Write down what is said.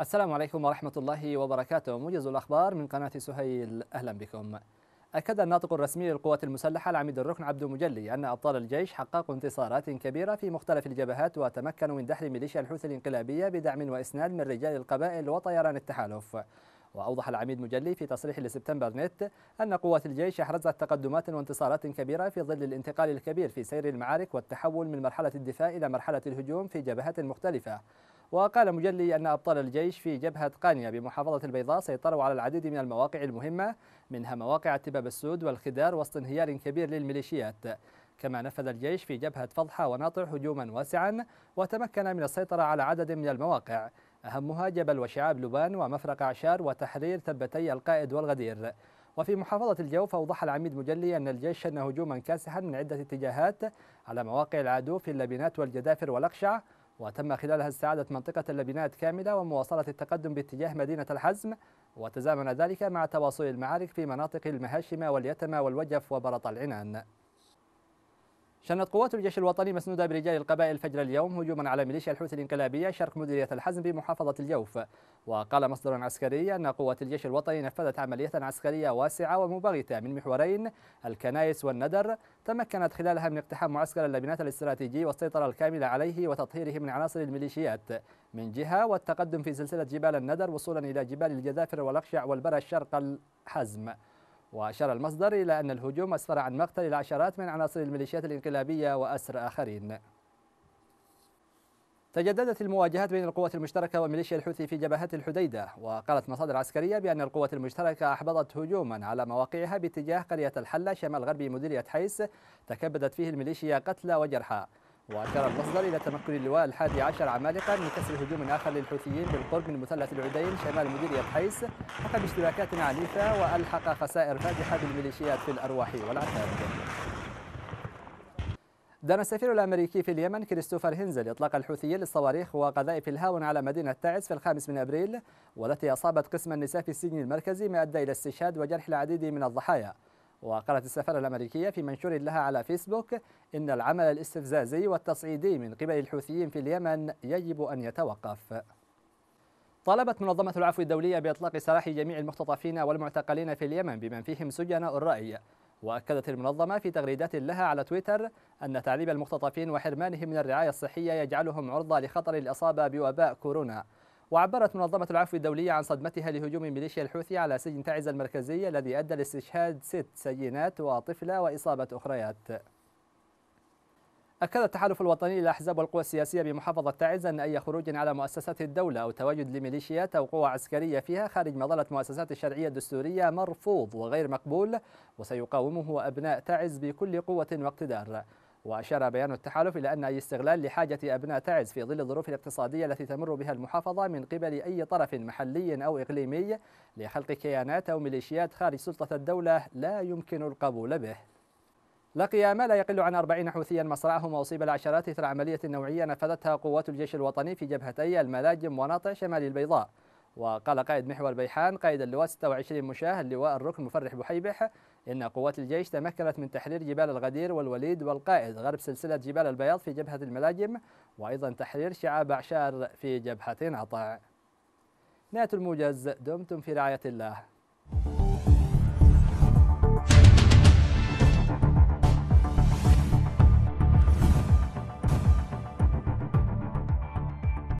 السلام عليكم ورحمة الله وبركاته موجز الأخبار من قناة سهيل أهلا بكم أكد الناطق الرسمي للقوات المسلحة العميد الركن عبد مجلي أن أبطال الجيش حققوا انتصارات كبيرة في مختلف الجبهات وتمكنوا من دحر ميليشيا الحوثي الانقلابية بدعم وإسناد من رجال القبائل وطيران التحالف وأوضح العميد مجلي في تصريح لسبتمبر نت أن قوات الجيش أحرزت تقدمات وانتصارات كبيرة في ظل الانتقال الكبير في سير المعارك والتحول من مرحلة الدفاع إلى مرحلة الهجوم في جبهات مختلفة وقال مجلي أن أبطال الجيش في جبهة قانية بمحافظة البيضاء سيطروا على العديد من المواقع المهمة منها مواقع تباب السود والخدار وسط انهيار كبير للميليشيات كما نفذ الجيش في جبهة فضحة وناطع هجوما واسعا وتمكن من السيطرة على عدد من المواقع أهمها جبل وشعاب لبان ومفرق عشار وتحرير ثبتي القائد والغدير وفي محافظة الجوف أوضح العميد مجلي أن الجيش شن هجوما كاسحا من عدة اتجاهات على مواقع العدو في اللبنات والجدافر والأقشع وتم خلالها استعادة منطقة اللبنات كاملة ومواصلة التقدم باتجاه مدينة الحزم وتزامن ذلك مع تواصل المعارك في مناطق المهاشمة واليتمة والوجف وبرط العنان شنت قوات الجيش الوطني مسنودة برجال القبائل فجر اليوم هجوما على ميليشيا الحوثي الانقلابية شرق مديرية الحزم بمحافظة الجوف وقال مصدر عسكري أن قوات الجيش الوطني نفذت عملية عسكرية واسعة ومباغته من محورين الكنايس والندر تمكنت خلالها من اقتحام معسكر اللبنات الاستراتيجي والسيطرة الكاملة عليه وتطهيره من عناصر الميليشيات من جهة والتقدم في سلسلة جبال الندر وصولا إلى جبال الجذافر والأقشع والبرى الشرق الحزم وأشار المصدر إلى أن الهجوم أسفر عن مقتل العشرات من عناصر الميليشيات الانقلابية وأسر آخرين تجددت المواجهات بين القوات المشتركة وميليشيا الحوثي في جبهات الحديدة وقالت مصادر عسكرية بأن القوات المشتركة أحبطت هجوما على مواقعها باتجاه قرية الحلة شمال غربي مديرية حيس تكبدت فيه الميليشيا قتلى وجرحى وأشار المصدر إلى تمكن اللواء الحادي عشر عمالقة من كسر هجوم آخر للحوثيين بالقرب من مثلث العدين شمال مديرية حيس حقق اشتباكات عنيفة وألحق خسائر فادحة بالميليشيات في الأرواح والعتاد دان السفير الامريكي في اليمن كريستوفر هينزل اطلاق الحوثيين للصواريخ وقذائف الهاون على مدينه تعز في الخامس من ابريل والتي اصابت قسم النساء في السجن المركزي ما ادى الى استشهاد وجرح العديد من الضحايا وقالت السفارة الأمريكية في منشور لها على فيسبوك إن العمل الاستفزازي والتصعيدي من قبل الحوثيين في اليمن يجب أن يتوقف طالبت منظمة العفو الدولية بإطلاق سراح جميع المختطفين والمعتقلين في اليمن بمن فيهم سجناء الرأي وأكدت المنظمة في تغريدات لها على تويتر أن تعذيب المختطفين وحرمانهم من الرعاية الصحية يجعلهم عرضة لخطر الإصابة بوباء كورونا وعبرت منظمة العفو الدولية عن صدمتها لهجوم ميليشيا الحوثي على سجن تعز المركزي الذي أدى لاستشهاد ست سجينات وطفلة وإصابة أخريات أكد التحالف الوطني للأحزاب والقوى السياسية بمحافظة تعز أن أي خروج على مؤسسات الدولة أو تواجد لميليشيات أو قوى عسكرية فيها خارج مظلة مؤسسات الشرعية الدستورية مرفوض وغير مقبول وسيقاومه أبناء تعز بكل قوة واقتدار وأشار بيان التحالف إلى أن أي استغلال لحاجة أبناء تعز في ظل الظروف الاقتصادية التي تمر بها المحافظة من قبل أي طرف محلي أو إقليمي لخلق كيانات أو ميليشيات خارج سلطة الدولة لا يمكن القبول به لقي ما لا يقل عن 40 حوثيا مصرعهم واصيب العشرات اثر عمليه نوعيه نفذتها قوات الجيش الوطني في جبهتي الملاجم وناطع شمال البيضاء وقال قائد محور بيحان قائد اللواء 26 مشاه اللواء الركن مفرح بحيبح إن قوات الجيش تمكنت من تحرير جبال الغدير والوليد والقائد غرب سلسلة جبال البياض في جبهة الملاجم وأيضا تحرير شعاب أعشار في جبهة عطاء نهاية الموجز دمتم في رعاية الله